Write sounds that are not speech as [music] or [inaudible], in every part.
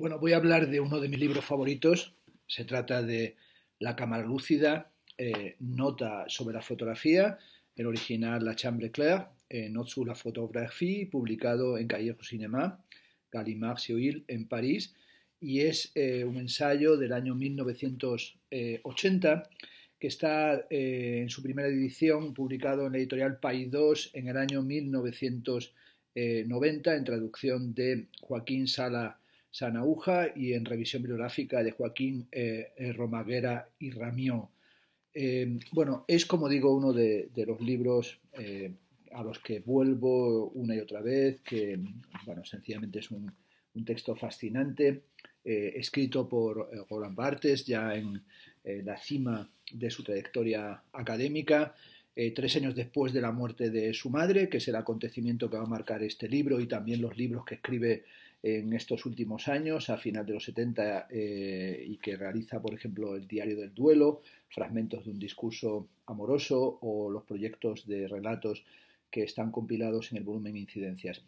Bueno, voy a hablar de uno de mis libros favoritos. Se trata de La cámara lúcida, eh, nota sobre la fotografía, el original La Chambre Claire, eh, notes Note sur la photographie, publicado en Callejo Cinema, Gallimard Seuil, en París, y es eh, un ensayo del año 1980 que está en su primera edición publicado en la editorial País 2 en el año 1990 en traducción de Joaquín Sala Sanahuja y en revisión bibliográfica de Joaquín eh, eh, Romaguera y Ramió. Em, bueno, es como digo uno de, los libros eh, a los que vuelvo una y otra vez, que bueno, sencillamente es un, texto fascinante, escrito por Roland Bartes ya en la cima de su trayectoria académica. tres años después de la muerte de su madre, que es el acontecimiento que va a marcar este libro y también los libros que escribe en estos últimos años, a final de los 70, eh, y que realiza, por ejemplo, el Diario del Duelo, fragmentos de un discurso amoroso o los proyectos de relatos que están compilados en el volumen Incidencias.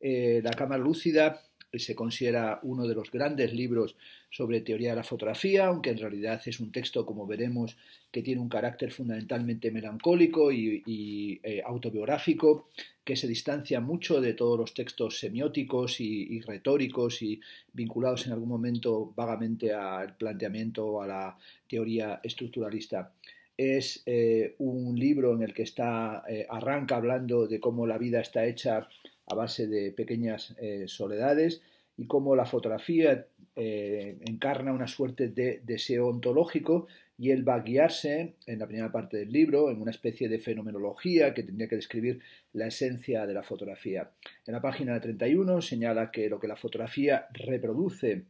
Eh, la Cámara Lúcida se considera uno de los grandes libros sobre teoría de la fotografía, aunque en realidad es un texto, como veremos, que tiene un carácter fundamentalmente melancólico y, eh, autobiográfico, que se distancia mucho de todos los textos semióticos y, retóricos y vinculados en algún momento vagamente al planteamiento o a la teoría estructuralista es eh, un libro en el que está, eh, arranca hablando de cómo la vida está hecha a base de pequeñas eh, soledades y cómo la fotografía eh, encarna una suerte de deseo ontológico y él va a guiarse en la primera parte del libro en una especie de fenomenología que tendría que describir la esencia de la fotografía. En la página 31 señala que lo que la fotografía reproduce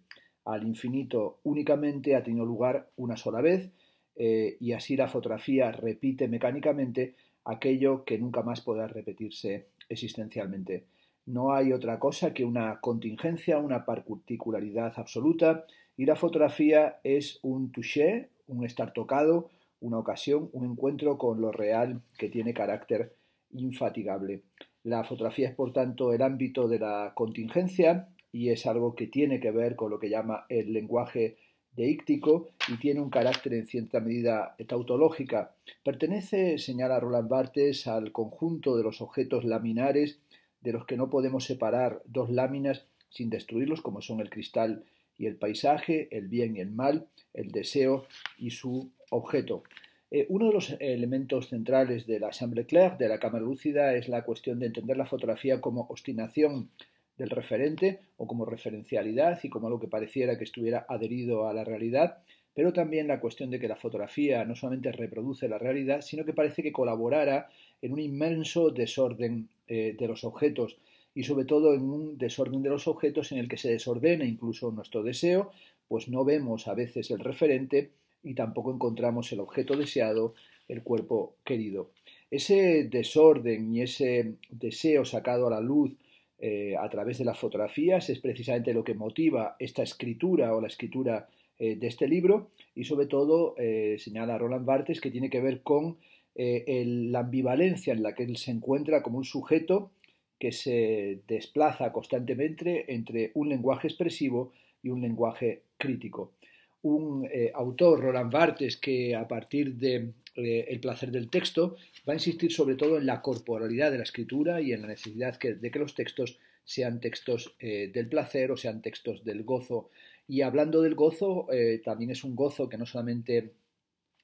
al infinito únicamente ha tenido lugar una sola vez eh, y así la fotografía repite mecánicamente aquello que nunca más podrá repetirse existencialmente. No hay otra cosa que una contingencia, una particularidad absoluta, y la fotografía es un touché, un estar tocado, una ocasión, un encuentro con lo real que tiene carácter infatigable. La fotografía es, por tanto, el ámbito de la contingencia y es algo que tiene que ver con lo que llama el lenguaje deíctico y tiene un carácter en cierta medida tautológica. Pertenece, señala Roland Barthes, al conjunto de los objetos laminares de los que no podemos separar dos láminas sin destruirlos, como son el cristal y el paisaje, el bien y el mal, el deseo y su objeto. Eh, uno de los elementos centrales de la Chambre Claire, de la cámara lúcida, es la cuestión de entender la fotografía como obstinación del referente o como referencialidad y como algo que pareciera que estuviera adherido a la realidad, pero también la cuestión de que la fotografía no solamente reproduce la realidad, sino que parece que colaborara en un inmenso desorden eh, de los objetos y sobre todo en un desorden de los objetos en el que se desordena incluso nuestro deseo, pues no vemos a veces el referente y tampoco encontramos el objeto deseado, el cuerpo querido. Ese desorden y ese deseo sacado a la luz eh, a través de las fotografías, es precisamente lo que motiva esta escritura o la escritura eh, de este libro y sobre todo eh, señala Roland Barthes que tiene que ver con la ambivalencia en la que él se encuentra como un sujeto que se desplaza constantemente entre un lenguaje expresivo y un lenguaje crítico. Un autor, Roland Barthes, que a partir de eh, el placer del texto, va a insistir sobre todo en la corporalidad de la escritura y en la necesidad de que los textos sean textos eh, del placer o sean textos del gozo. Y hablando del gozo, eh, también es un gozo que no solamente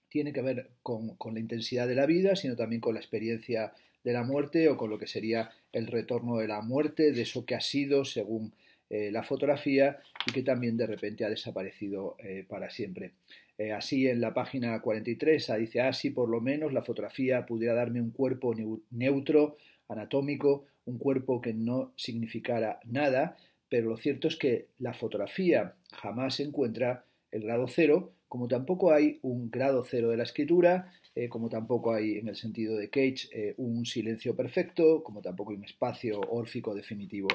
tiene que ver con, la intensidad de la vida, sino también con la experiencia de la muerte o con lo que sería el retorno de la muerte, de eso que ha sido según eh, la fotografía y que también de repente ha desaparecido eh, para siempre. Eh, así en la página 43 dice, ah, sí, por lo menos la fotografía pudiera darme un cuerpo neutro, anatómico, un cuerpo que no significara nada, pero lo cierto es que la fotografía jamás encuentra el grado cero como tampoco hay un grado cero de la escritura, eh, como tampoco hay en el sentido de Cage eh, un silencio perfecto, como tampoco hay un espacio órfico definitivo.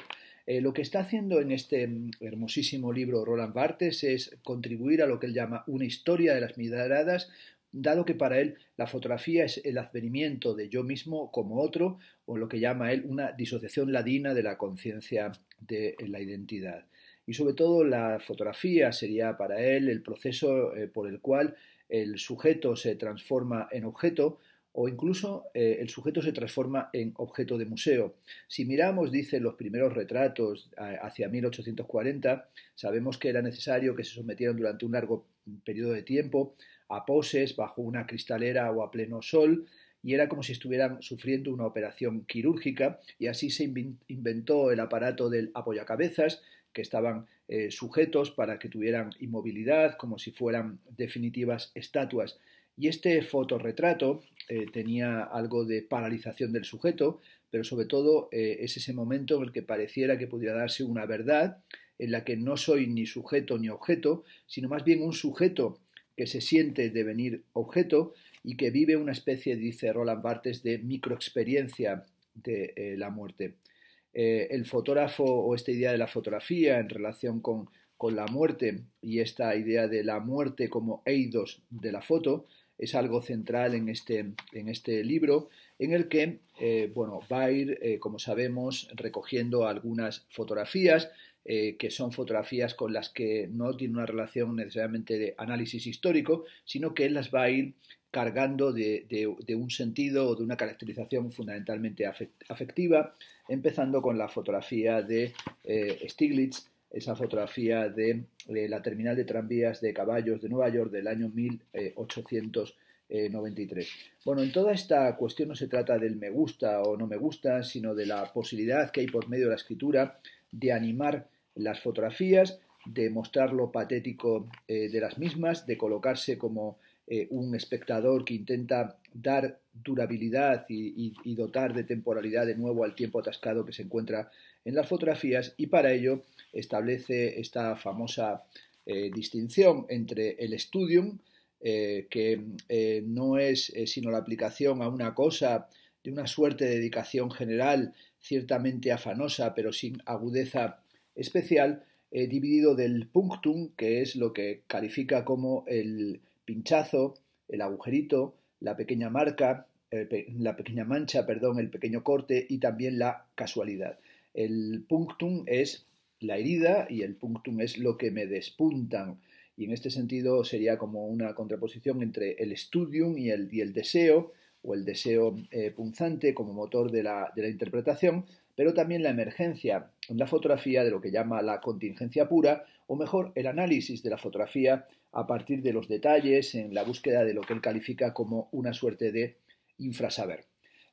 Eh, lo que está haciendo en este mm, hermosísimo libro Roland Barthes es contribuir a lo que él llama una historia de las miradas, dado que para él la fotografía es el advenimiento de yo mismo como otro, o lo que llama él una disociación ladina de la conciencia de la identidad y sobre todo la fotografía sería para él el proceso eh, por el cual el sujeto se transforma en objeto o incluso eh, el sujeto se transforma en objeto de museo. Si miramos, dicen los primeros retratos hacia 1840, sabemos que era necesario que se sometieran durante un largo periodo de tiempo a poses bajo una cristalera o a pleno sol, y era como si estuvieran sufriendo una operación quirúrgica, y así se inventó el aparato del apoyacabezas, que estaban eh, sujetos para que tuvieran inmovilidad, como si fueran definitivas estatuas. Y este fotorretrato eh, tenía algo de paralización del sujeto, pero sobre todo eh, es ese momento en el que pareciera que pudiera darse una verdad en la que no soy ni sujeto ni objeto, sino más bien un sujeto que se siente devenir objeto y que vive una especie, dice Roland Barthes, de microexperiencia de la muerte. Eh, el fotógrafo o esta idea de la fotografía en relación con, la muerte y esta idea de la muerte como eidos de la foto es algo central en este, en este libro en el que eh, bueno, va a ir, eh, como sabemos, recogiendo algunas fotografías eh, que son fotografías con las que no tiene una relación necesariamente de análisis histórico, sino que él las va a ir cargando de, un sentido o de una caracterización fundamentalmente afectiva, empezando con la fotografía de eh, Stiglitz, esa fotografía de, la terminal de tranvías de caballos de Nueva York del año 1893. Bueno, en toda esta cuestión no se trata del me gusta o no me gusta, sino de la posibilidad que hay por medio de la escritura de animar las fotografías, de mostrar lo patético eh, de las mismas, de colocarse como eh, un espectador que intenta dar durabilidad y, dotar de temporalidad de nuevo al tiempo atascado que se encuentra en las fotografías y para ello establece esta famosa eh, distinción entre el studium, que no es sino la aplicación a una cosa de una suerte de dedicación general, ciertamente afanosa, pero sin agudeza especial eh, dividido del punctum, que es lo que califica como el pinchazo, el agujerito, la pequeña marca, la pequeña mancha, perdón, el pequeño corte y también la casualidad. El punctum es la herida y el punctum es lo que me despuntan. Y en este sentido sería como una contraposición entre el studium y el, y el deseo, o el deseo eh, punzante como motor de la interpretación, pero también la emergencia en la fotografía de lo que llama la contingencia pura, o mejor, el análisis de la fotografía a partir de los detalles en la búsqueda de lo que él califica como una suerte de infrasaber.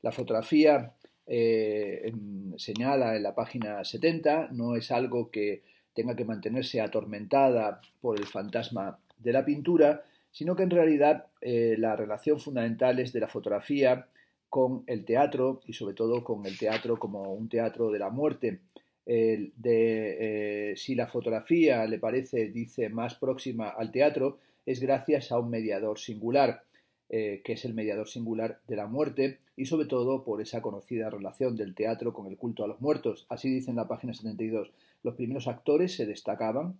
La fotografía, eh, señala en la página 70, no es algo que tenga que mantenerse atormentada por el fantasma de la pintura, sino que en realidad eh, la relación fundamental es de la fotografía con el teatro y sobre todo con el teatro como un teatro de la muerte. de, eh, si la fotografía le parece, dice, más próxima al teatro, es gracias a un mediador singular, eh, que es el mediador singular de la muerte, y sobre todo por esa conocida relación del teatro con el culto a los muertos. Así dice en la página 72, los primeros actores se destacaban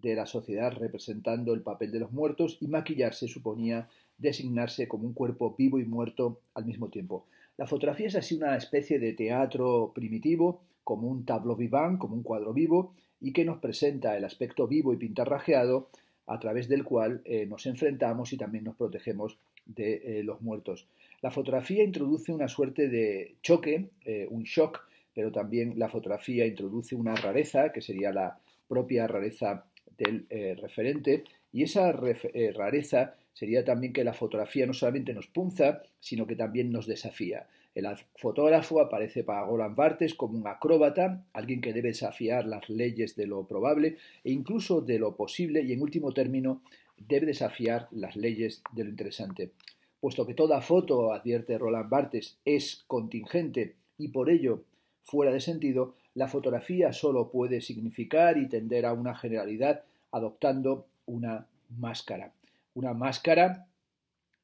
de la sociedad representando el papel de los muertos y maquillarse suponía designarse como un cuerpo vivo y muerto al mismo tiempo. La fotografía es así una especie de teatro primitivo, como un tablo vivant, como un cuadro vivo, y que nos presenta el aspecto vivo y pintarrajeado a través del cual eh, nos enfrentamos y también nos protegemos de eh, los muertos. La fotografía introduce una suerte de choque, eh, un shock, pero también la fotografía introduce una rareza, que sería la propia rareza del eh, referente y esa eh, rareza sería también que la fotografía no solamente nos punza, sino que también nos desafía. El fotógrafo aparece para Roland Bartes como un acróbata, alguien que debe desafiar las leyes de lo probable e incluso de lo posible y en último término debe desafiar las leyes de lo interesante. Puesto que toda foto, advierte Roland Barthes, es contingente y por ello fuera de sentido, la fotografía solo puede significar y tender a una generalidad adoptando una máscara. Una máscara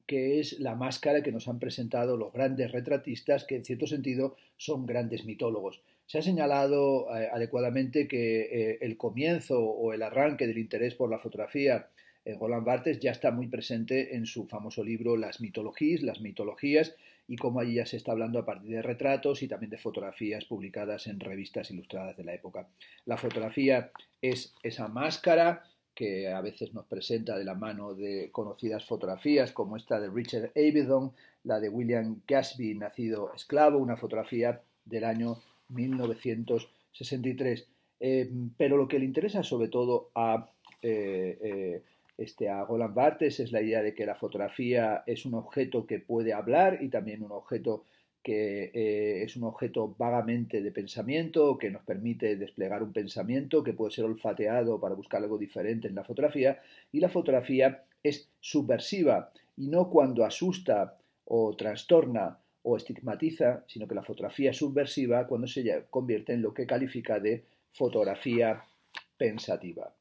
que es la máscara que nos han presentado los grandes retratistas, que en cierto sentido son grandes mitólogos. Se ha señalado eh, adecuadamente que eh, el comienzo o el arranque del interés por la fotografía Roland eh, Barthes ya está muy presente en su famoso libro Las mitologías, las mitologías, y cómo allí ya se está hablando a partir de retratos y también de fotografías publicadas en revistas ilustradas de la época. La fotografía es esa máscara que a veces nos presenta de la mano de conocidas fotografías como esta de Richard Avedon, la de William Gatsby, nacido esclavo, una fotografía del año 1963. Eh, pero lo que le interesa sobre todo a eh, este, a Golan Bartes es la idea de que la fotografía es un objeto que puede hablar y también un objeto que eh, es un objeto vagamente de pensamiento, que nos permite desplegar un pensamiento, que puede ser olfateado para buscar algo diferente en la fotografía, y la fotografía es subversiva y no cuando asusta o trastorna o estigmatiza, sino que la fotografía es subversiva cuando se convierte en lo que califica de fotografía pensativa.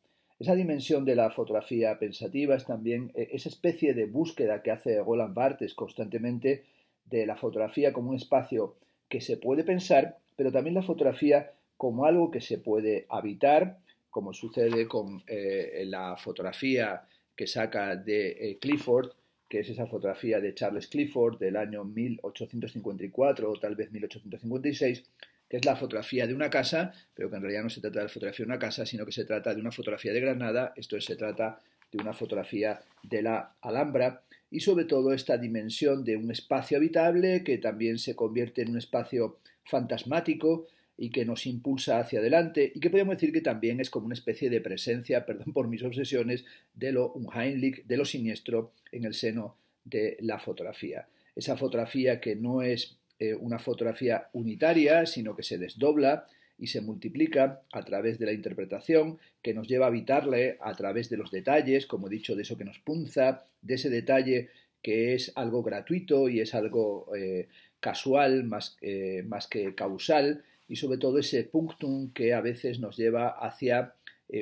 Esa dimensión de la fotografía pensativa es también eh, esa especie de búsqueda que hace Roland Barthes constantemente de la fotografía como un espacio que se puede pensar, pero también la fotografía como algo que se puede habitar, como sucede con eh, la fotografía que saca de eh, Clifford, que es esa fotografía de Charles Clifford del año 1854 o tal vez 1856, que es la fotografía de una casa, pero que en realidad no se trata de la fotografía de una casa, sino que se trata de una fotografía de Granada, esto es, se trata de una fotografía de la Alhambra y sobre todo esta dimensión de un espacio habitable que también se convierte en un espacio fantasmático y que nos impulsa hacia adelante y que podemos decir que también es como una especie de presencia, [laughs] perdón por mis obsesiones, de lo unheimlich, de lo siniestro en el seno de la fotografía. Esa fotografía que no es eh, una fotografía unitaria, sino que se desdobla y se multiplica a través de la interpretación que nos lleva a habitarle a través de los detalles, como he dicho, de eso que nos punza, de ese detalle que es algo gratuito y es algo eh, casual eh, más, que causal, y sobre todo ese punctum que a veces nos lleva hacia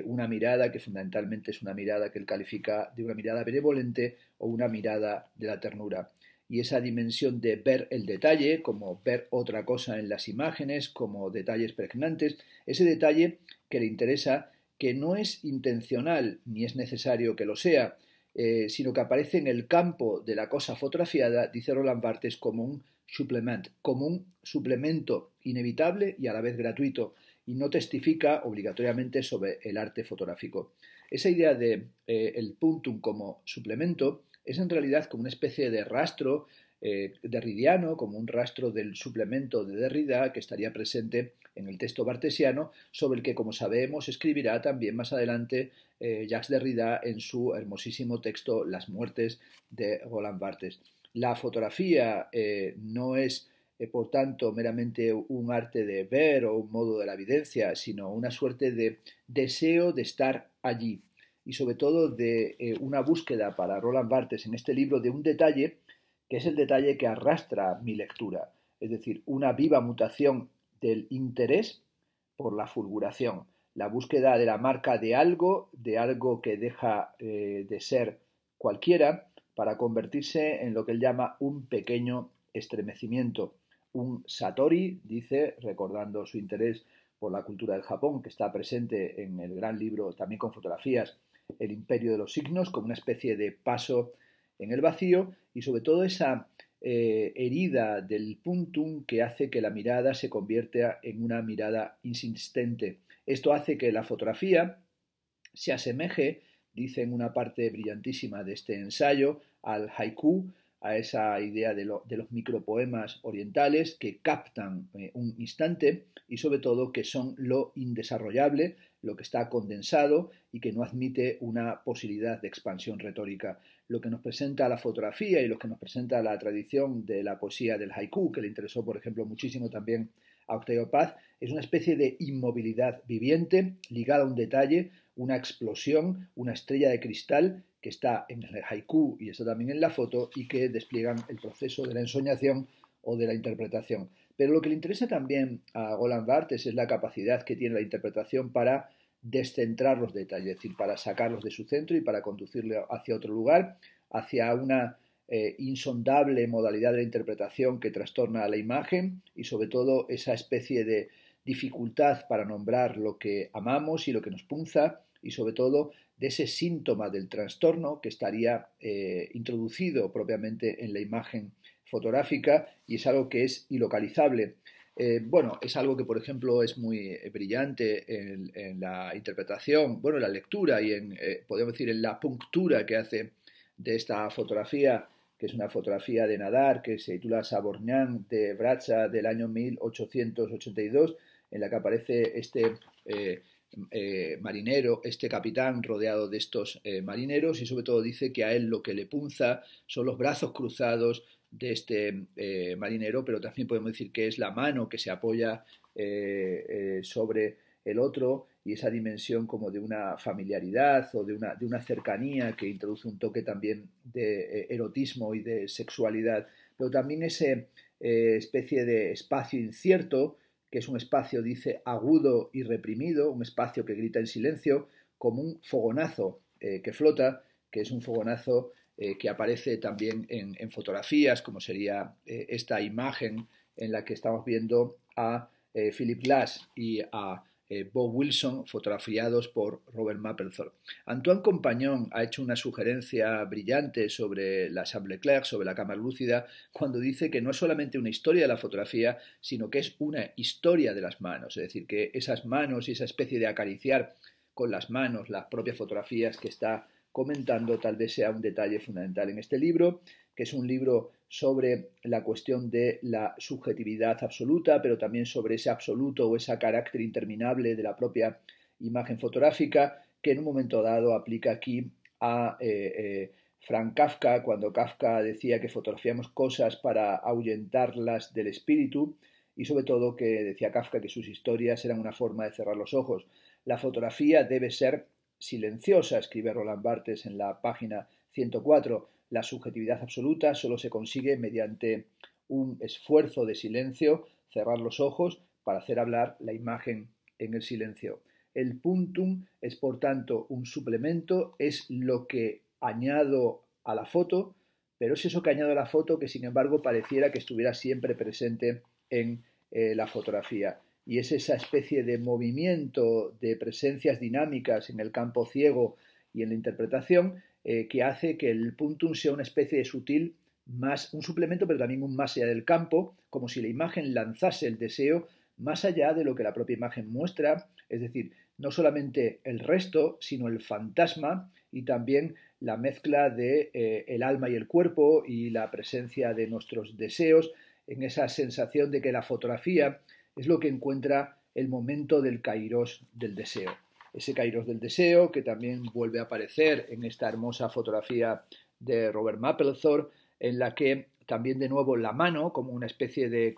una mirada que fundamentalmente es una mirada que él califica de una mirada benevolente o una mirada de la ternura y esa dimensión de ver el detalle, como ver otra cosa en las imágenes, como detalles pregnantes, ese detalle que le interesa, que no es intencional ni es necesario que lo sea, eh, sino que aparece en el campo de la cosa fotografiada, dice Roland Barthes, como un suplement como un suplemento inevitable y a la vez gratuito, y no testifica obligatoriamente sobre el arte fotográfico. Esa idea de eh, el puntum como suplemento es en realidad como una especie de rastro eh, derridiano, como un rastro del suplemento de Derrida que estaría presente en el texto bartesiano, sobre el que, como sabemos, escribirá también más adelante eh, Jacques Derrida en su hermosísimo texto Las muertes de Roland Barthes. La fotografía eh, no es, por tanto, meramente un arte de ver o un modo de la evidencia, sino una suerte de deseo de estar allí, y sobre todo de eh, una búsqueda para Roland Barthes en este libro de un detalle que es el detalle que arrastra mi lectura, es decir, una viva mutación del interés por la fulguración, la búsqueda de la marca de algo, de algo que deja eh, de ser cualquiera, para convertirse en lo que él llama un pequeño estremecimiento, un satori, dice, recordando su interés por la cultura del Japón, que está presente en el gran libro, también con fotografías, el imperio de los signos como una especie de paso en el vacío y sobre todo esa eh, herida del puntum que hace que la mirada se convierta en una mirada insistente. Esto hace que la fotografía se asemeje, dice en una parte brillantísima de este ensayo, al haiku, a esa idea de, los micropoemas orientales que captan eh, un instante y sobre todo que son lo indesarrollable, lo que está condensado y que no admite una posibilidad de expansión retórica. Lo que nos presenta la fotografía y lo que nos presenta la tradición de la poesía del haiku, que le interesó, por ejemplo, muchísimo también a Octavio Paz, es una especie de inmovilidad viviente ligada a un detalle, una explosión, una estrella de cristal que está en el haiku y está también en la foto y que despliegan el proceso de la ensoñación o de la interpretación. Pero lo que le interesa también a Golan Barthes es la capacidad que tiene la interpretación para descentrar los detalles, es decir, para sacarlos de su centro y para conducirle hacia otro lugar, hacia una eh, insondable modalidad de la interpretación que trastorna a la imagen y sobre todo esa especie de dificultad para nombrar lo que amamos y lo que nos punza y sobre todo de ese síntoma del trastorno que estaría eh, introducido propiamente en la imagen fotográfica y es algo que es ilocalizable. Eh, bueno, es algo que, por ejemplo, es muy eh, brillante en, la interpretación, bueno, en la lectura y en, eh, podemos decir, en la punctura que hace de esta fotografía, que es una fotografía de nadar que se titula Saborñán de Bracha del año 1882, en la que aparece este marinero, este capitán rodeado de estos marineros y sobre todo dice que a él lo que le punza son los brazos cruzados, de este eh, marinero, pero también podemos decir que es la mano que se apoya eh, eh, sobre el otro y esa dimensión como de una familiaridad o de una, cercanía que introduce un toque también de erotismo y de sexualidad, pero también ese especie de espacio incierto, que es un espacio, dice, agudo y reprimido, un espacio que grita en silencio, como un fogonazo que flota, que es un fogonazo eh, que aparece también en, fotografías, como sería eh, esta imagen en la que estamos viendo a eh, Philip Glass y a Bob Wilson fotografiados por Robert Mapplethorpe. Antoine Compañón ha hecho una sugerencia brillante sobre la Chambre Claire, sobre la cámara lúcida, cuando dice que no es solamente una historia de la fotografía, sino que es una historia de las manos, es decir, que esas manos y esa especie de acariciar con las manos las propias fotografías que está comentando tal vez sea un detalle fundamental en este libro, que es un libro sobre la cuestión de la subjetividad absoluta, pero también sobre ese absoluto o ese carácter interminable de la propia imagen fotográfica, que en un momento dado aplica aquí a eh, eh, Frank Kafka, cuando Kafka decía que fotografiamos cosas para ahuyentarlas del espíritu, y sobre todo que decía Kafka que sus historias eran una forma de cerrar los ojos. La fotografía debe ser silenciosa, escribe Roland Barthes en la página 104, la subjetividad absoluta solo se consigue mediante un esfuerzo de silencio, cerrar los ojos para hacer hablar la imagen en el silencio. El puntum es por tanto un suplemento, es lo que añado a la foto, pero es eso que añado a la foto que sin embargo pareciera que estuviera siempre presente en eh, la fotografía y es esa especie de movimiento de presencias dinámicas en el campo ciego y en la interpretación eh, que hace que el puntum sea una especie de sutil más un suplemento pero también un más allá del campo como si la imagen lanzase el deseo más allá de lo que la propia imagen muestra es decir no solamente el resto sino el fantasma y también la mezcla de eh, el alma y el cuerpo y la presencia de nuestros deseos en esa sensación de que la fotografía es lo que encuentra el momento del kairos del deseo. Ese kairos del deseo que también vuelve a aparecer en esta hermosa fotografía de Robert Mapplethorpe, en la que también de nuevo la mano, como una especie de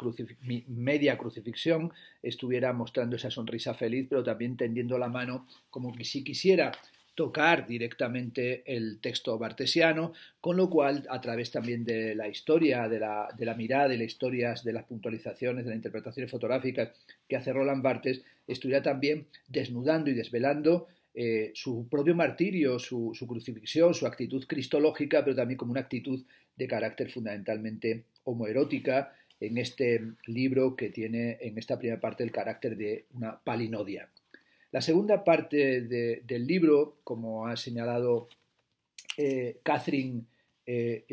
media crucifixión, estuviera mostrando esa sonrisa feliz, pero también tendiendo la mano como que si quisiera tocar directamente el texto bartesiano, con lo cual, a través también de la historia, de la, mirada, de las historias, de las puntualizaciones, de las interpretaciones fotográficas que hace Roland Barthes, estuviera también desnudando y desvelando eh, su propio martirio, su, su, crucifixión, su actitud cristológica, pero también como una actitud de carácter fundamentalmente homoerótica en este libro que tiene en esta primera parte el carácter de una palinodia. La segunda parte del libro, como ha señalado eh, Catherine eh,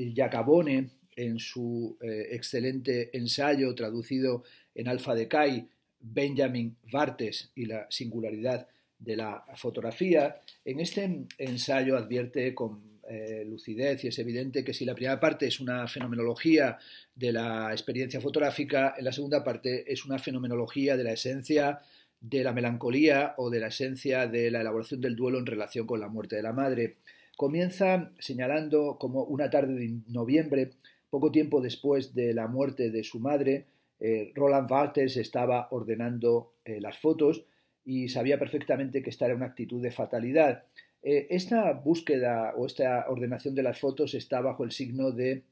en su eh, excelente ensayo traducido en Alfa de Benjamin Vartes y la singularidad de la fotografía, en este ensayo advierte con eh, lucidez y es evidente que si la primera parte es una fenomenología de la experiencia fotográfica, en la segunda parte es una fenomenología de la esencia de la melancolía o de la esencia de la elaboración del duelo en relación con la muerte de la madre. Comienza señalando como una tarde de noviembre, poco tiempo después de la muerte de su madre, eh, Roland Barthes estaba ordenando eh, las fotos y sabía perfectamente que esta era una actitud de fatalidad. Eh, esta búsqueda o esta ordenación de las fotos está bajo el signo de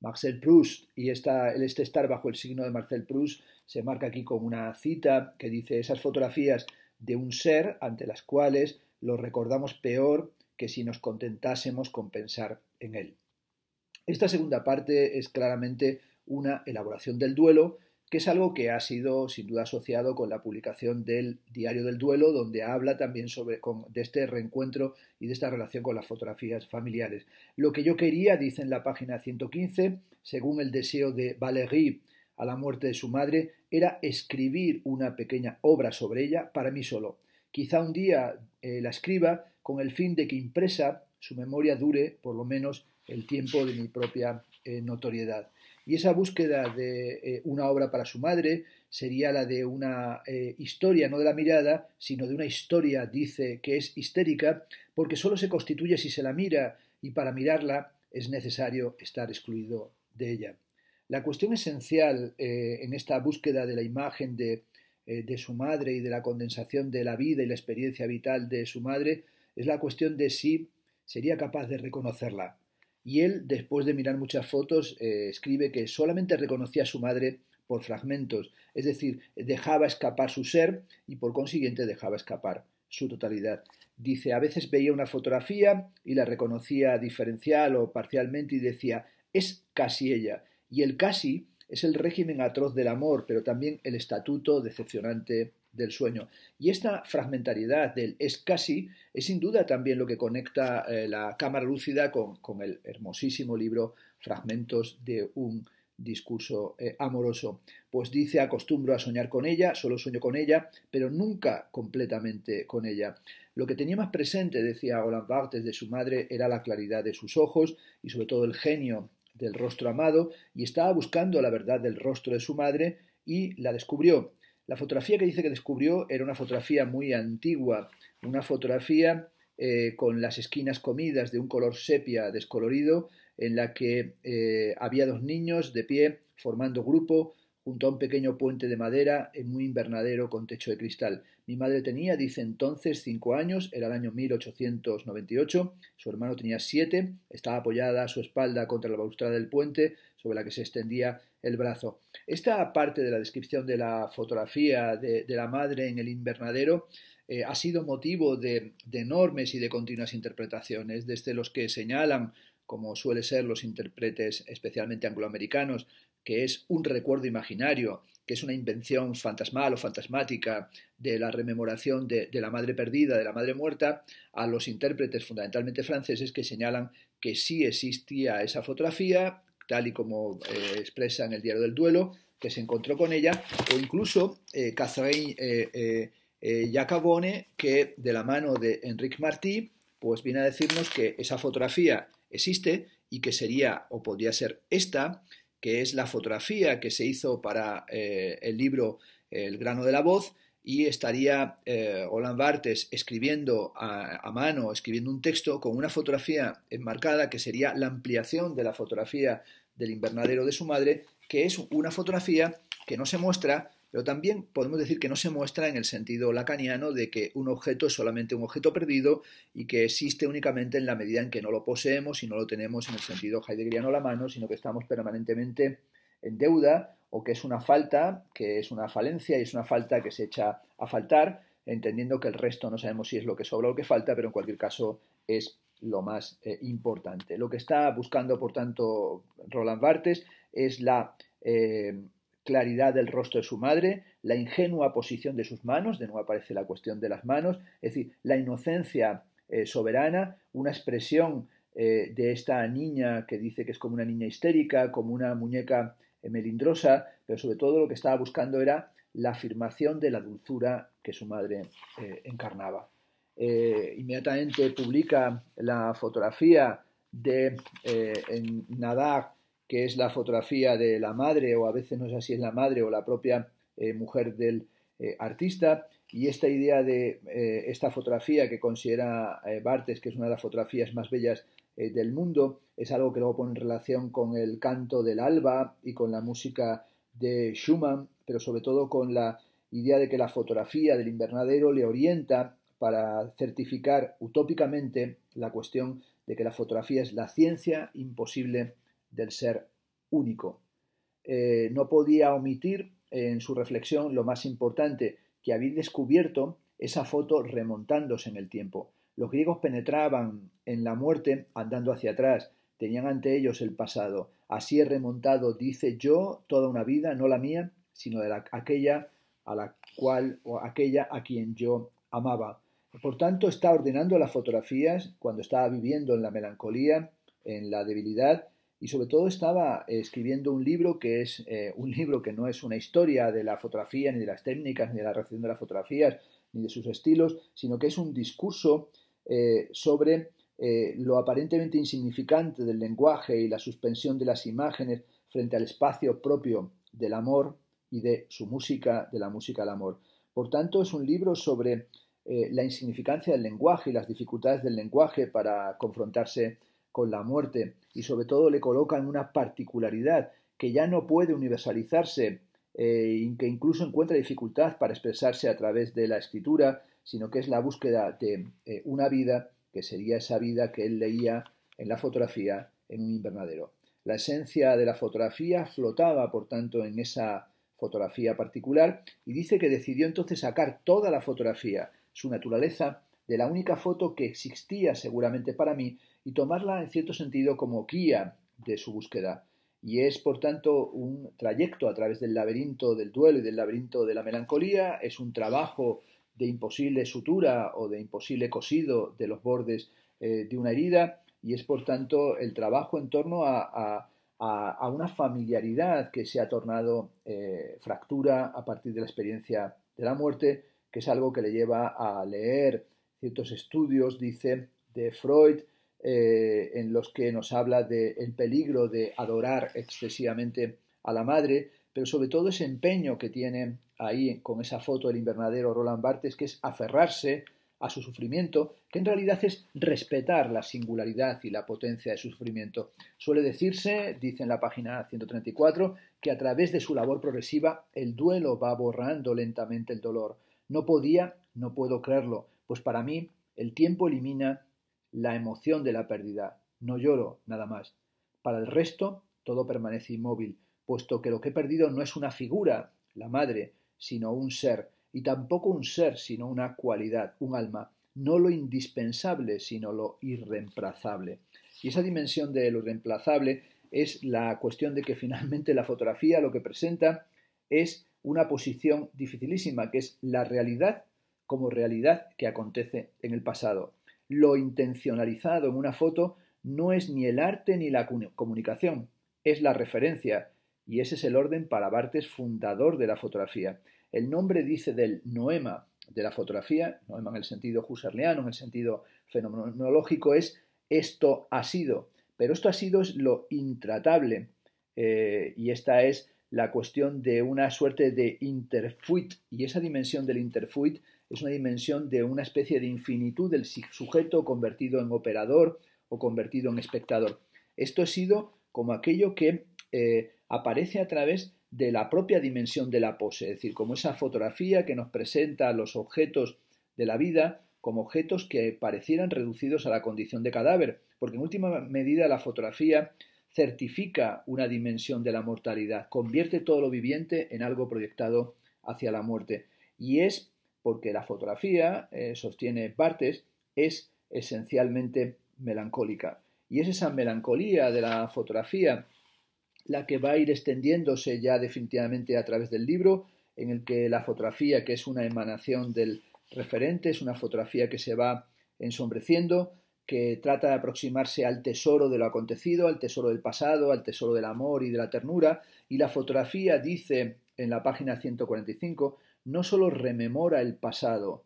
Marcel Proust y el este estar bajo el signo de Marcel Proust se marca aquí con una cita que dice esas fotografías de un ser ante las cuales lo recordamos peor que si nos contentásemos con pensar en él. Esta segunda parte es claramente una elaboración del duelo, que es algo que ha sido sin duda asociado con la publicación del Diario del Duelo, donde habla también sobre de este reencuentro y de esta relación con las fotografías familiares. Lo que yo quería, dice en la página 115, según el deseo de Valérie a la muerte de su madre era escribir una pequeña obra sobre ella para mí solo. Quizá un día eh, la escriba con el fin de que impresa su memoria dure por lo menos el tiempo de mi propia eh, notoriedad. Y esa búsqueda de eh, una obra para su madre sería la de una historia, no de la mirada, sino de una historia, dice, que es histérica, porque solo se constituye si se la mira y para mirarla es necesario estar excluido de ella. La cuestión esencial eh, en esta búsqueda de la imagen eh, de, su madre y de la condensación de la vida y la experiencia vital de su madre es la cuestión de si sería capaz de reconocerla. Y él, después de mirar muchas fotos, eh, escribe que solamente reconocía a su madre por fragmentos, es decir, dejaba escapar su ser y por consiguiente dejaba escapar su totalidad. Dice, a veces veía una fotografía y la reconocía diferencial o parcialmente y decía, es casi ella. Y el casi es el régimen atroz del amor, pero también el estatuto decepcionante del sueño. Y esta fragmentariedad del es casi es sin duda también lo que conecta eh, la cámara lúcida con, el hermosísimo libro Fragmentos de un discurso eh, amoroso. Pues dice, acostumbro a soñar con ella, solo sueño con ella, pero nunca completamente con ella. Lo que tenía más presente, decía Roland Barthes, de su madre era la claridad de sus ojos y sobre todo el genio del rostro amado y estaba buscando la verdad del rostro de su madre y la descubrió. La fotografía que dice que descubrió era una fotografía muy antigua, una fotografía eh, con las esquinas comidas de un color sepia descolorido en la que eh, había dos niños de pie formando grupo junto a un pequeño puente de madera en un invernadero con techo de cristal. Mi madre tenía, dice entonces, cinco años, era el año 1898, su hermano tenía siete, estaba apoyada a su espalda contra la balustrada del puente sobre la que se extendía el brazo. Esta parte de la descripción de la fotografía de, la madre en el invernadero eh, ha sido motivo de, de enormes y de continuas interpretaciones, desde los que señalan como suele ser los intérpretes especialmente angloamericanos, que es un recuerdo imaginario, que es una invención fantasmal o fantasmática de la rememoración de, la madre perdida, de la madre muerta, a los intérpretes fundamentalmente franceses que señalan que sí existía esa fotografía, tal y como eh, expresa en el diario del duelo, que se encontró con ella, o incluso eh, Catherine eh, Jacabone, que de la mano de Enrique Martí, pues viene a decirnos que esa fotografía existe y que sería o podría ser esta, que es la fotografía que se hizo para eh, el libro El grano de la voz, y estaría eh, Bartes escribiendo a, mano, escribiendo un texto con una fotografía enmarcada que sería la ampliación de la fotografía del invernadero de su madre, que es una fotografía que no se muestra, pero también podemos decir que no se muestra en el sentido lacaniano de que un objeto es solamente un objeto perdido y que existe únicamente en la medida en que no lo poseemos y no lo tenemos en el sentido heideggeriano la mano, sino que estamos permanentemente en deuda o que es una falta, que es una falencia y es una falta que se echa a faltar, entendiendo que el resto no sabemos si es lo que sobra o lo que falta, pero en cualquier caso es lo más eh, importante. Lo que está buscando, por tanto, Roland Barthes es la eh, claridad del rostro de su madre, la ingenua posición de sus manos, de nuevo aparece la cuestión de las manos, es decir, la inocencia eh, soberana, una expresión eh, de esta niña que dice que es como una niña histérica, como una muñeca eh, melindrosa, pero sobre todo lo que estaba buscando era la afirmación de la dulzura que su madre encarnaba. inmediatamente publica la fotografía de Nadar que es la fotografía de la madre, o a veces no es así, es la madre o la propia eh, mujer del eh, artista, y esta idea de eh, esta fotografía que considera Bartes, que es una de las fotografías más bellas del mundo, es algo que luego pone en relación con el canto del alba y con la música de Schumann, pero sobre todo con la idea de que la fotografía del invernadero le orienta para certificar utópicamente la cuestión de que la fotografía es la ciencia imposible del ser único. Eh, no podía omitir en su reflexión lo más importante, que había descubierto esa foto remontándose en el tiempo. Los griegos penetraban en la muerte andando hacia atrás, tenían ante ellos el pasado. Así he remontado, dice yo, toda una vida, no la mía, sino de aquella a la cual o aquella a quien yo amaba. Por tanto, está ordenando las fotografías cuando estaba viviendo en la melancolía, en la debilidad, y sobre todo estaba eh, escribiendo un libro que es eh, un libro que no es una historia de la fotografía, ni de las técnicas, ni de la recepción de las fotografías, ni de sus estilos, sino que es un discurso eh, sobre lo aparentemente insignificante del lenguaje y la suspensión de las imágenes frente al espacio propio del amor y de su música, de la música al amor. Por tanto, es un libro sobre la insignificancia del lenguaje y las dificultades del lenguaje para confrontarse con la muerte y sobre todo le colocan una particularidad que ya no puede universalizarse eh, que incluso encuentra dificultad para expresarse a través de la escritura, sino que es la búsqueda de eh, una vida que sería esa vida que él leía en la fotografía en un invernadero. La esencia de la fotografía flotaba, por tanto, en esa fotografía particular y dice que decidió entonces sacar toda la fotografía, su naturaleza, de la única foto que existía seguramente para mí, y tomarla en cierto sentido como guía de su búsqueda. Y es, por tanto, un trayecto a través del laberinto del duelo y del laberinto de la melancolía, es un trabajo de imposible sutura o de imposible cosido de los bordes eh, de una herida, y es, por tanto, el trabajo en torno a, una familiaridad que se ha tornado eh, fractura a partir de la experiencia de la muerte, que es algo que le lleva a leer ciertos estudios, dice, de Freud, eh, en los que nos habla del peligro de adorar excesivamente a la madre, pero sobre todo ese empeño que tiene ahí con esa foto del invernadero Roland Barthes, que es aferrarse a su sufrimiento, que en realidad es respetar la singularidad y la potencia de su sufrimiento. Suele decirse, dice en la página 134, que a través de su labor progresiva el duelo va borrando lentamente el dolor. No podía, no puedo creerlo, pues para mí el tiempo elimina la emoción de la pérdida. No lloro, nada más. Para el resto, todo permanece inmóvil, puesto que lo que he perdido no es una figura, la madre, sino un ser, y tampoco un ser, sino una cualidad, un alma, no lo indispensable, sino lo irreemplazable. Y esa dimensión de lo irreemplazable es la cuestión de que finalmente la fotografía lo que presenta es una posición dificilísima, que es la realidad como realidad que acontece en el pasado lo intencionalizado en una foto no es ni el arte ni la comunicación, es la referencia, y ese es el orden para Bartes fundador de la fotografía. El nombre dice del noema de la fotografía, noema en el sentido husserliano, en el sentido fenomenológico, es esto ha sido, pero esto ha sido es lo intratable, eh, y esta es la cuestión de una suerte de interfuit, y esa dimensión del interfuit es una dimensión de una especie de infinitud del sujeto convertido en operador o convertido en espectador. Esto ha sido como aquello que eh, aparece a través de la propia dimensión de la pose, es decir, como esa fotografía que nos presenta los objetos de la vida como objetos que parecieran reducidos a la condición de cadáver, porque en última medida la fotografía certifica una dimensión de la mortalidad, convierte todo lo viviente en algo proyectado hacia la muerte. Y es porque la fotografía, eh, sostiene partes, es esencialmente melancólica. Y es esa melancolía de la fotografía la que va a ir extendiéndose ya definitivamente a través del libro, en el que la fotografía, que es una emanación del referente, es una fotografía que se va ensombreciendo, que trata de aproximarse al tesoro de lo acontecido, al tesoro del pasado, al tesoro del amor y de la ternura, y la fotografía dice en la página 145 no solo rememora el pasado,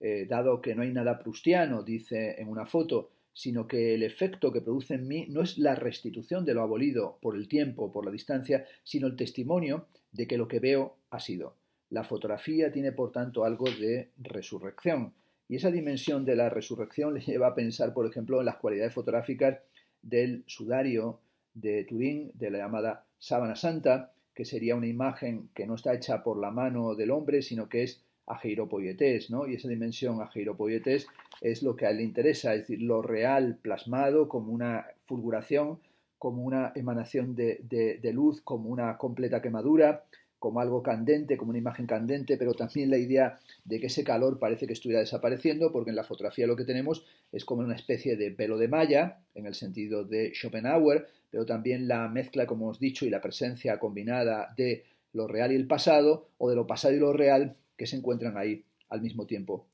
eh, dado que no hay nada prustiano, dice en una foto, sino que el efecto que produce en mí no es la restitución de lo abolido por el tiempo, por la distancia, sino el testimonio de que lo que veo ha sido. La fotografía tiene, por tanto, algo de resurrección. Y esa dimensión de la resurrección le lleva a pensar, por ejemplo, en las cualidades fotográficas del sudario de Turín, de la llamada sábana santa, que sería una imagen que no está hecha por la mano del hombre, sino que es ageiropoietés, ¿no? Y esa dimensión ageiropoietés es lo que le interesa, es decir, lo real plasmado como una fulguración, como una emanación de luz, como una completa quemadura, como algo candente, como una imagen candente, pero también la idea de que ese calor parece que estuviera desapareciendo, porque en la fotografía lo que tenemos es como una especie de pelo de malla, en el sentido de Schopenhauer, pero también la mezcla, como os he dicho, y la presencia combinada de lo real y el pasado, o de lo pasado y lo real, que se encuentran ahí al mismo tiempo.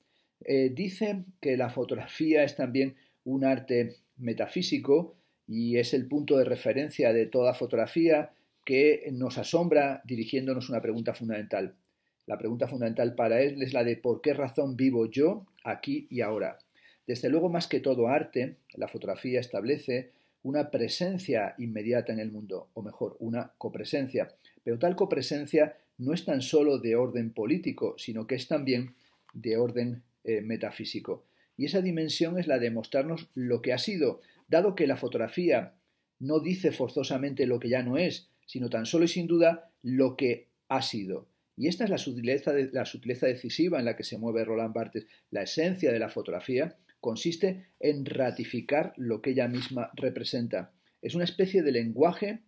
Eh, Dicen que la fotografía es también un arte metafísico y es el punto de referencia de toda fotografía que nos asombra dirigiéndonos una pregunta fundamental. La pregunta fundamental para él es la de ¿por qué razón vivo yo aquí y ahora? Desde luego, más que todo arte, la fotografía establece una presencia inmediata en el mundo, o mejor, una copresencia. Pero tal copresencia no es tan solo de orden político, sino que es también de orden eh, metafísico. Y esa dimensión es la de mostrarnos lo que ha sido, dado que la fotografía no dice forzosamente lo que ya no es, sino tan solo y sin duda lo que ha sido. Y esta es la sutileza, la sutileza decisiva en la que se mueve Roland Barthes. La esencia de la fotografía consiste en ratificar lo que ella misma representa. Es una especie de lenguaje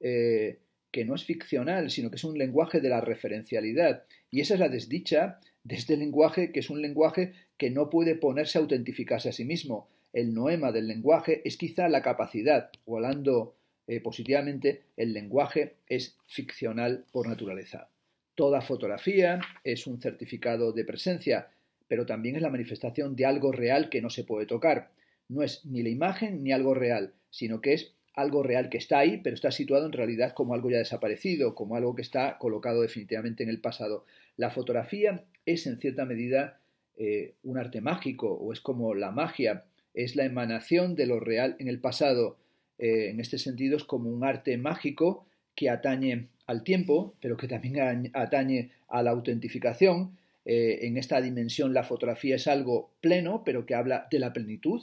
eh, que no es ficcional, sino que es un lenguaje de la referencialidad. Y esa es la desdicha de este lenguaje, que es un lenguaje que no puede ponerse a autentificarse a sí mismo. El noema del lenguaje es quizá la capacidad, volando eh, positivamente, el lenguaje es ficcional por naturaleza. Toda fotografía es un certificado de presencia, pero también es la manifestación de algo real que no se puede tocar. No es ni la imagen ni algo real, sino que es algo real que está ahí, pero está situado en realidad como algo ya desaparecido, como algo que está colocado definitivamente en el pasado. La fotografía es en cierta medida eh, un arte mágico o es como la magia, es la emanación de lo real en el pasado eh, en este sentido es como un arte mágico que atañe al tiempo, pero que también atañe a la autentificación. Eh, en esta dimensión la fotografía es algo pleno, pero que habla de la plenitud,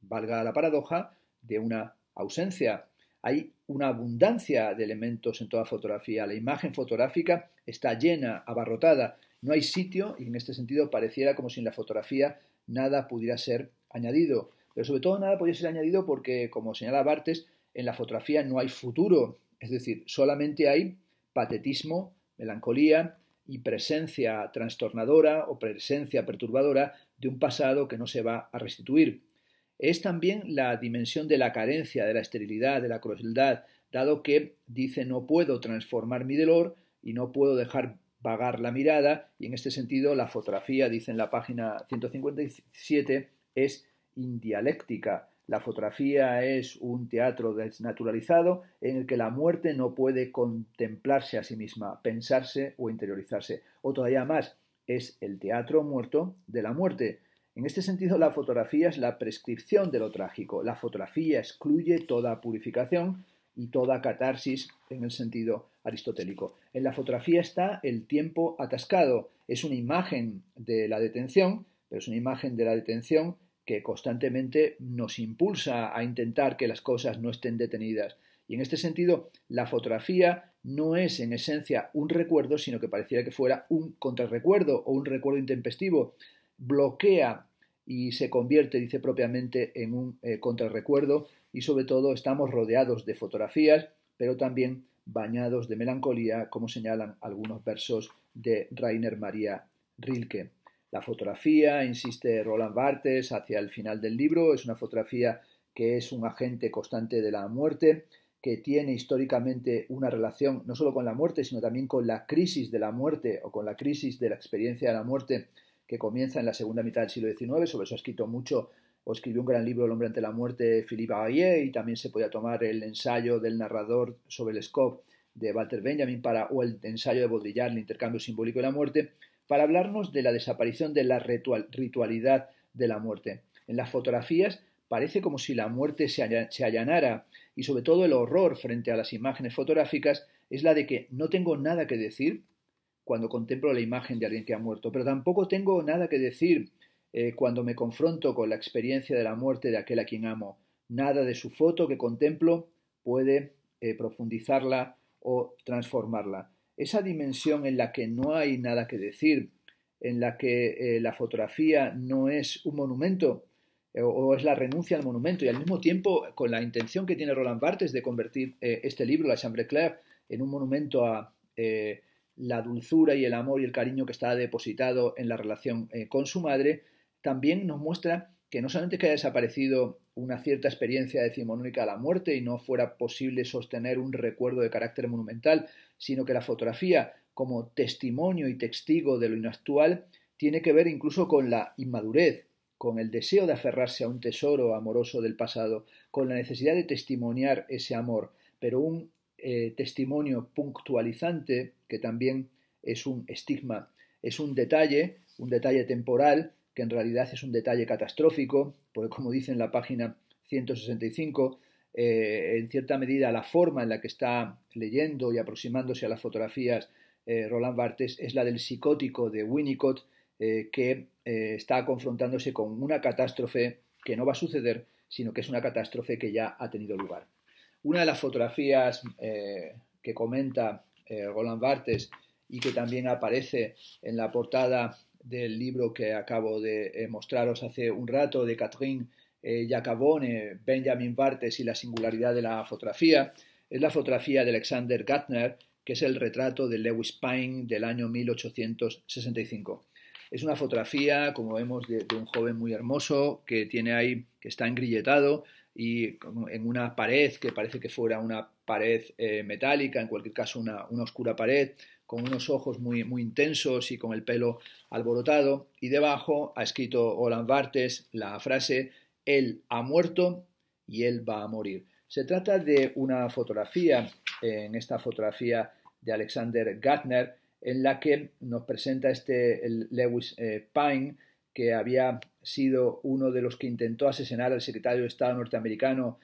valga la paradoja, de una ausencia. Hay una abundancia de elementos en toda fotografía. La imagen fotográfica está llena, abarrotada. No hay sitio y en este sentido pareciera como si en la fotografía nada pudiera ser añadido. Pero sobre todo nada podía ser añadido porque, como señala Bartes, en la fotografía no hay futuro, es decir, solamente hay patetismo, melancolía y presencia trastornadora o presencia perturbadora de un pasado que no se va a restituir. Es también la dimensión de la carencia, de la esterilidad, de la crueldad, dado que dice no puedo transformar mi dolor y no puedo dejar vagar la mirada y en este sentido la fotografía, dice en la página 157, es indialéctica. La fotografía es un teatro desnaturalizado en el que la muerte no puede contemplarse a sí misma, pensarse o interiorizarse. O todavía más, es el teatro muerto de la muerte. En este sentido, la fotografía es la prescripción de lo trágico. La fotografía excluye toda purificación y toda catarsis en el sentido aristotélico. En la fotografía está el tiempo atascado. Es una imagen de la detención, pero es una imagen de la detención que constantemente nos impulsa a intentar que las cosas no estén detenidas. Y en este sentido, la fotografía no es en esencia un recuerdo, sino que pareciera que fuera un contrarrecuerdo o un recuerdo intempestivo. Bloquea y se convierte, dice propiamente, en un eh, contrarrecuerdo y sobre todo estamos rodeados de fotografías, pero también bañados de melancolía, como señalan algunos versos de Rainer María Rilke. La fotografía, insiste Roland Barthes hacia el final del libro, es una fotografía que es un agente constante de la muerte, que tiene históricamente una relación no solo con la muerte, sino también con la crisis de la muerte o con la crisis de la experiencia de la muerte que comienza en la segunda mitad del siglo XIX. Sobre eso ha escrito mucho o escribió un gran libro El hombre ante la muerte, Philippe Ayer, y también se podía tomar el ensayo del narrador sobre el scope de Walter Benjamin para, o el ensayo de Baudrillard, el intercambio simbólico de la muerte para hablarnos de la desaparición de la ritualidad de la muerte. En las fotografías parece como si la muerte se, allanara y sobre todo el horror frente a las imágenes fotográficas es la de que no tengo nada que decir cuando contemplo la imagen de alguien que ha muerto, pero tampoco tengo nada que decir eh, cuando me confronto con la experiencia de la muerte de aquel a quien amo. Nada de su foto que contemplo puede eh, profundizarla o transformarla esa dimensión en la que no hay nada que decir, en la que eh, la fotografía no es un monumento eh, o es la renuncia al monumento y al mismo tiempo con la intención que tiene Roland Barthes de convertir eh, este libro, La Chambre Claire, en un monumento a la dulzura y el amor y el cariño que está depositado en la relación con su madre, también nos muestra que no solamente que ha desaparecido una cierta experiencia decimonónica a la muerte y no fuera posible sostener un recuerdo de carácter monumental, sino que la fotografía, como testimonio y testigo de lo inactual, tiene que ver incluso con la inmadurez, con el deseo de aferrarse a un tesoro amoroso del pasado, con la necesidad de testimoniar ese amor, pero un eh, testimonio puntualizante, que también es un estigma, es un detalle, un detalle temporal, que en realidad es un detalle catastrófico, porque como dice en la página 165, eh, en cierta medida la forma en la que está leyendo y aproximándose a las fotografías eh, Roland Barthes es la del psicótico de Winnicott, eh, que está confrontándose con una catástrofe que no va a suceder, sino que es una catástrofe que ya ha tenido lugar. Una de las fotografías que comenta Roland Barthes y que también aparece en la portada del libro que acabo de eh, mostraros hace un rato de Catherine Giacabone, eh, Benjamin Bartes y la singularidad de la fotografía, es la fotografía de Alexander Gattner, que es el retrato de Lewis Pine del año 1865. Es una fotografía, como vemos, de, un joven muy hermoso que tiene ahí, que está engrilletado y en una pared que parece que fuera una pared eh, metálica, en cualquier caso una, oscura pared, con unos ojos muy, muy intensos y con el pelo alborotado, y debajo ha escrito Olan Bartes la frase Él ha muerto y él va a morir. Se trata de una fotografía, en esta fotografía de Alexander Gartner, en la que nos presenta este Lewis eh, Pine, que había sido uno de los que intentó asesinar al secretario de Estado norteamericano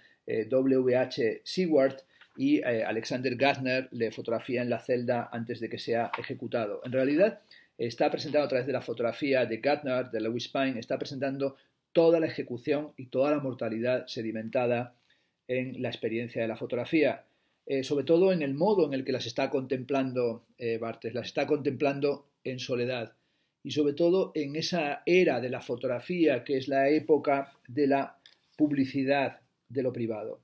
W.H. Eh, Seward y eh, Alexander Gardner le fotografía en la celda antes de que sea ejecutado. En realidad, está presentado a través de la fotografía de Gartner, de Lewis Pine, está presentando toda la ejecución y toda la mortalidad sedimentada en la experiencia de la fotografía. Eh, sobre todo en el modo en el que las está contemplando eh, Bartes, las está contemplando en soledad y sobre todo en esa era de la fotografía que es la época de la publicidad de lo privado.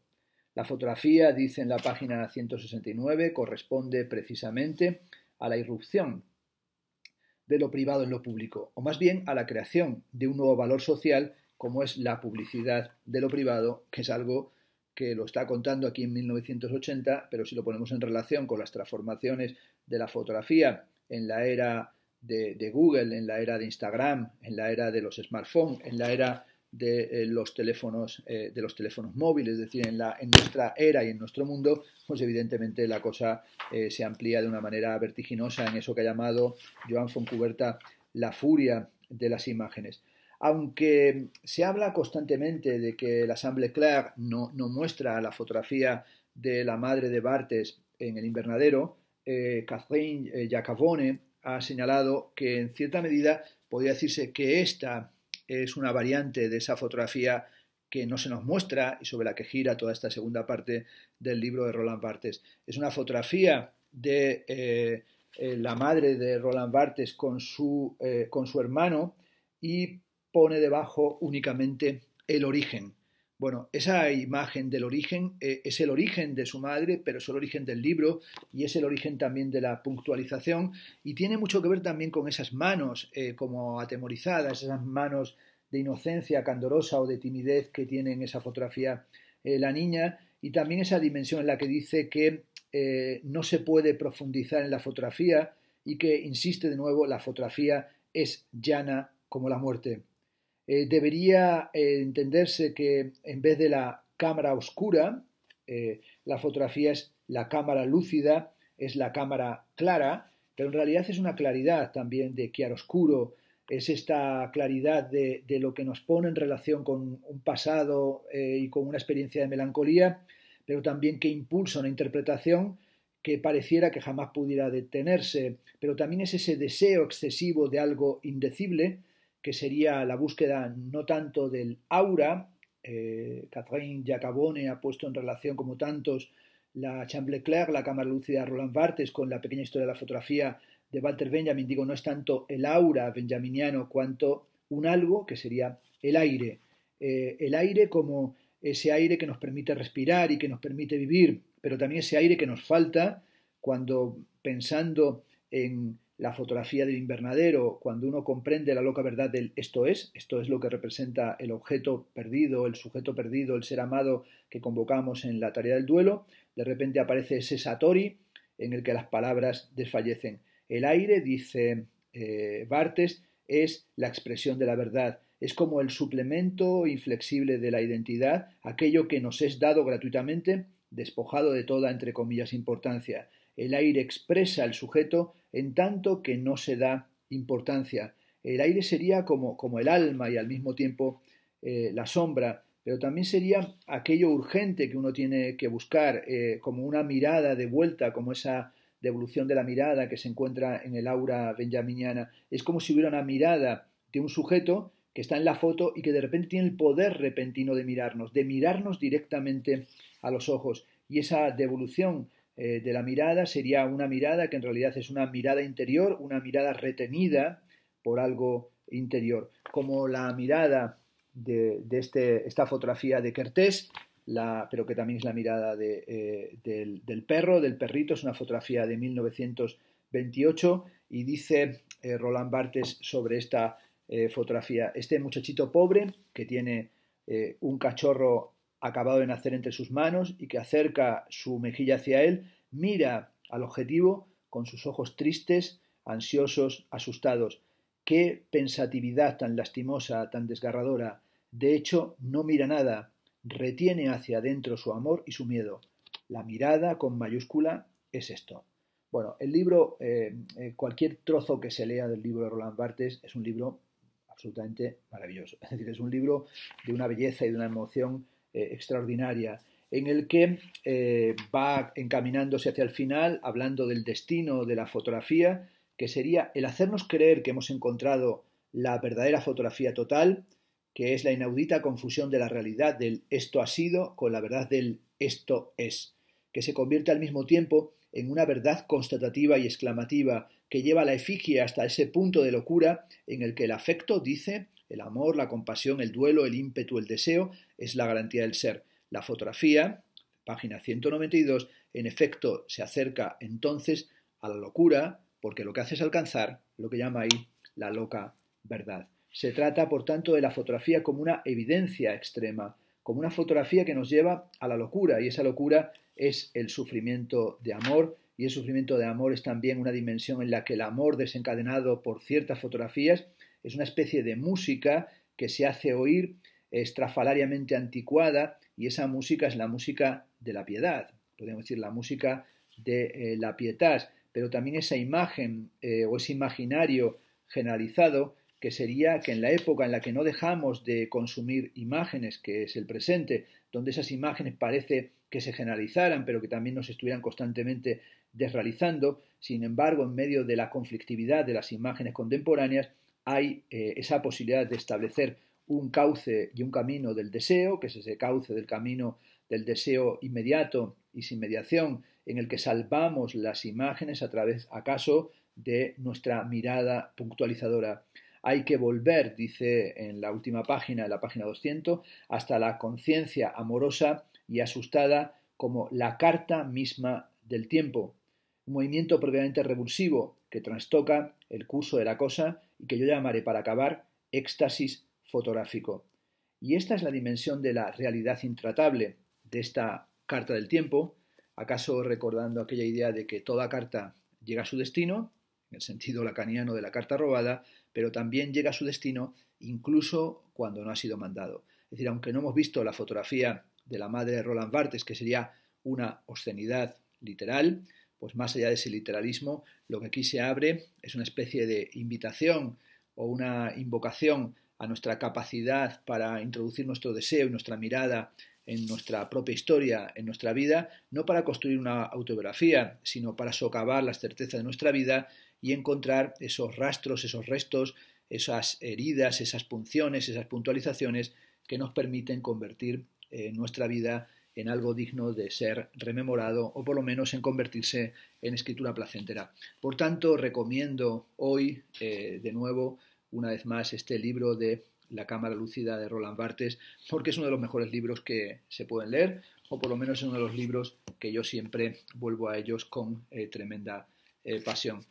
La fotografía, dice en la página 169, corresponde precisamente a la irrupción de lo privado en lo público, o más bien a la creación de un nuevo valor social como es la publicidad de lo privado, que es algo que lo está contando aquí en 1980, pero si lo ponemos en relación con las transformaciones de la fotografía en la era de, de Google, en la era de Instagram, en la era de los smartphones, en la era de, eh, los teléfonos, eh, de los teléfonos móviles, es decir, en, la, en nuestra era y en nuestro mundo, pues evidentemente la cosa eh, se amplía de una manera vertiginosa en eso que ha llamado Joan Foncuberta la furia de las imágenes. Aunque se habla constantemente de que la Assemblée Claire no, no muestra la fotografía de la madre de Bartes en el invernadero, Catherine Jacavone ha señalado que en cierta medida podría decirse que esta es una variante de esa fotografía que no se nos muestra y sobre la que gira toda esta segunda parte del libro de Roland Barthes. Es una fotografía de eh, eh, la madre de Roland Barthes eh, con su hermano y pone debajo únicamente el origen. Bueno, esa imagen del origen eh, es el origen de su madre, pero es el origen del libro y es el origen también de la puntualización y tiene mucho que ver también con esas manos eh, como atemorizadas, esas manos de inocencia candorosa o de timidez que tiene en esa fotografía eh, la niña y también esa dimensión en la que dice que no se puede profundizar en la fotografía y que, insiste de nuevo, la fotografía es llana como la muerte. Eh, debería eh, entenderse que en vez de la cámara oscura, eh, la fotografía es la cámara lúcida, es la cámara clara, pero en realidad es una claridad también de chiaroscuro, es esta claridad de, de lo que nos pone en relación con un pasado y con una experiencia de melancolía, pero también que impulsa una interpretación que pareciera que jamás pudiera detenerse, pero también es ese deseo excesivo de algo indecible, que sería la búsqueda no tanto del aura, eh, Catherine Jacabone ha puesto en relación, como tantos, la Claire, la cámara lúcida de Roland Barthes, con la pequeña historia de la fotografía de Walter Benjamin. Digo, no es tanto el aura benjaminiano cuanto un algo que sería el aire. Eh, el aire como ese aire que nos permite respirar y que nos permite vivir, pero también ese aire que nos falta cuando pensando en la fotografía del invernadero, cuando uno comprende la loca verdad del esto es, esto es lo que representa el objeto perdido, el sujeto perdido, el ser amado que convocamos en la tarea del duelo, de repente aparece ese satori en el que las palabras desfallecen. El aire, dice eh, Bartes, es la expresión de la verdad, es como el suplemento inflexible de la identidad, aquello que nos es dado gratuitamente, despojado de toda, entre comillas, importancia. El aire expresa al sujeto en tanto que no se da importancia. El aire sería como, el alma y al mismo tiempo eh, la sombra, pero también sería aquello urgente que uno tiene que buscar, eh, como una mirada de vuelta, como esa devolución de la mirada que se encuentra en el aura benjaminiana. Es como si hubiera una mirada de un sujeto que está en la foto y que de repente tiene el poder repentino de mirarnos, de mirarnos directamente a los ojos. Y esa devolución eh, de la mirada sería una mirada que en realidad es una mirada interior, una mirada retenida por algo interior. Como la mirada de, este, esta fotografía de Kertés, la, pero que también es la mirada eh, del, perro, del perrito, es una fotografía de 1928 y dice eh, Roland Barthes sobre esta fotografía, este muchachito pobre que tiene un cachorro acabado de nacer entre sus manos y que acerca su mejilla hacia él, mira al objetivo con sus ojos tristes, ansiosos, asustados. Qué pensatividad tan lastimosa, tan desgarradora. De hecho, no mira nada, retiene hacia adentro su amor y su miedo. La mirada con mayúscula es esto. Bueno, el libro, eh, eh, cualquier trozo que se lea del libro de Roland Barthes es un libro absolutamente maravilloso. [laughs] Es decir, es un libro de una belleza y de una emoción eh, extraordinaria, en el que eh, va encaminándose hacia el final, hablando del destino de la fotografía, que sería el hacernos creer que hemos encontrado la verdadera fotografía total, que es la inaudita confusión de la realidad del esto ha sido con la verdad del esto es, que se convierte al mismo tiempo en una verdad constatativa y exclamativa que lleva la efigie hasta ese punto de locura en el que el afecto dice el amor, la compasión, el duelo, el ímpetu, el deseo es la garantía del ser. La fotografía, página 192, en efecto se acerca entonces a la locura porque lo que hace es alcanzar lo que llama ahí la loca verdad. Se trata, por tanto, de la fotografía como una evidencia extrema, como una fotografía que nos lleva a la locura y esa locura es el sufrimiento de amor y el sufrimiento de amor es también una dimensión en la que el amor desencadenado por ciertas fotografías es una especie de música que se hace oír estrafalariamente anticuada y esa música es la música de la piedad, podríamos decir la música de eh, la pietas pero también esa imagen eh, o ese imaginario generalizado que sería que en la época en la que no dejamos de consumir imágenes, que es el presente, donde esas imágenes parece que se generalizaran, pero que también nos estuvieran constantemente desrealizando, sin embargo, en medio de la conflictividad de las imágenes contemporáneas, hay eh, esa posibilidad de establecer un cauce y un camino del deseo, que es ese cauce del camino del deseo inmediato y sin mediación, en el que salvamos las imágenes a través, acaso, de nuestra mirada puntualizadora. Hay que volver, dice en la última página, en la página 200, hasta la conciencia amorosa y asustada como la carta misma del tiempo, un movimiento propiamente revulsivo que trastoca el curso de la cosa que yo llamaré para acabar éxtasis fotográfico. Y esta es la dimensión de la realidad intratable de esta carta del tiempo, acaso recordando aquella idea de que toda carta llega a su destino, en el sentido lacaniano de la carta robada, pero también llega a su destino incluso cuando no ha sido mandado. Es decir, aunque no hemos visto la fotografía de la madre de Roland Barthes, que sería una obscenidad literal, pues más allá de ese literalismo, lo que aquí se abre es una especie de invitación o una invocación a nuestra capacidad para introducir nuestro deseo y nuestra mirada en nuestra propia historia, en nuestra vida, no para construir una autobiografía, sino para socavar las certeza de nuestra vida y encontrar esos rastros, esos restos, esas heridas, esas punciones, esas puntualizaciones que nos permiten convertir en eh, nuestra vida en algo digno de ser rememorado o por lo menos en convertirse en escritura placentera. Por tanto, recomiendo hoy eh, de nuevo, una vez más, este libro de La Cámara Lúcida de Roland Barthes, porque es uno de los mejores libros que se pueden leer, o por lo menos es uno de los libros que yo siempre vuelvo a ellos con eh, tremenda eh, pasión.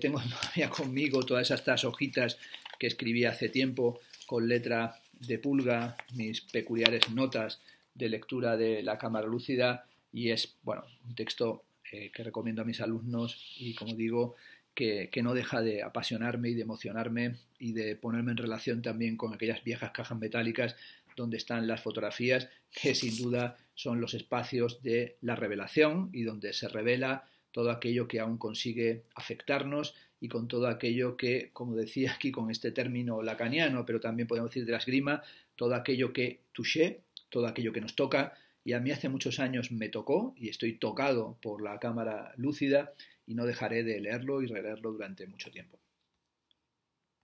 tengo [laughs] todavía conmigo todas estas hojitas que escribí hace tiempo con letra de pulga, mis peculiares notas de lectura de La Cámara Lúcida y es, bueno, un texto eh, que recomiendo a mis alumnos y, como digo, que, que, no deja de apasionarme y de emocionarme y de ponerme en relación también con aquellas viejas cajas metálicas donde están las fotografías, que sin duda son los espacios de la revelación y donde se revela todo aquello que aún consigue afectarnos y con todo aquello que, como decía aquí con este término lacaniano, pero también podemos decir de la esgrima, todo aquello que touché, todo aquello que nos toca. Y a mí hace muchos años me tocó y estoy tocado por la cámara lúcida y no dejaré de leerlo y releerlo durante mucho tiempo.